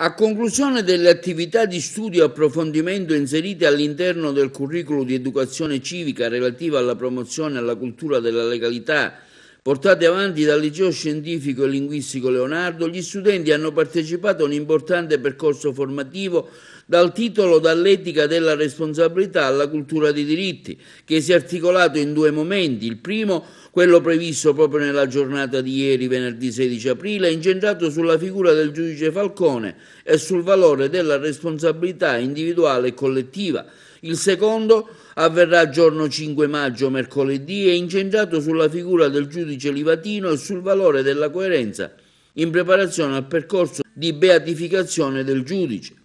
A conclusione delle attività di studio e approfondimento inserite all'interno del curriculum di educazione civica relativa alla promozione e alla cultura della legalità portate avanti dal liceo scientifico e linguistico Leonardo, gli studenti hanno partecipato a un importante percorso formativo dal titolo Dall'etica della responsabilità alla cultura dei diritti, che si è articolato in due momenti. Il primo, quello previsto proprio nella giornata di ieri, venerdì 16 aprile, è incentrato sulla figura del giudice Falcone e sul valore della responsabilità individuale e collettiva. Il secondo avverrà giorno 5 maggio, mercoledì, e incentrato sulla figura del giudice Livatino e sul valore della coerenza in preparazione al percorso di beatificazione del giudice.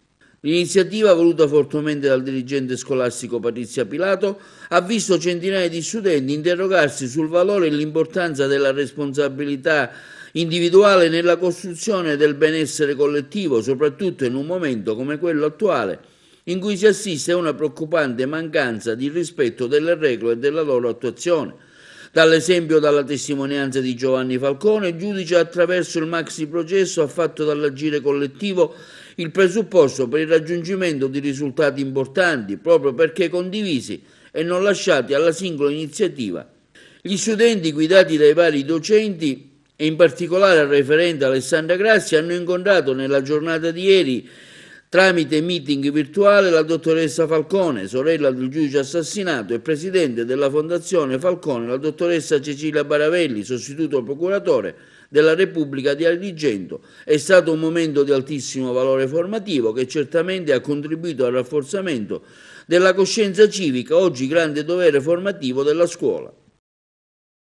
L'iniziativa, voluta fortemente dal dirigente scolastico Patrizia Pilato, ha visto centinaia di studenti interrogarsi sul valore e l'importanza della responsabilità individuale nella costruzione del benessere collettivo, soprattutto in un momento come quello attuale, in cui si assiste a una preoccupante mancanza di rispetto delle regole e della loro attuazione. Dall'esempio dalla testimonianza di Giovanni Falcone, il giudice attraverso il maxi processo ha fatto dall'agire collettivo il presupposto per il raggiungimento di risultati importanti proprio perché condivisi e non lasciati alla singola iniziativa. Gli studenti guidati dai vari docenti e in particolare il referente Alessandra Grassi hanno incontrato nella giornata di ieri Tramite meeting virtuale la dottoressa Falcone, sorella del giudice assassinato e presidente della Fondazione Falcone, la dottoressa Cecilia Baravelli, sostituto procuratore della Repubblica di Agrigento, è stato un momento di altissimo valore formativo che certamente ha contribuito al rafforzamento della coscienza civica, oggi grande dovere formativo della scuola.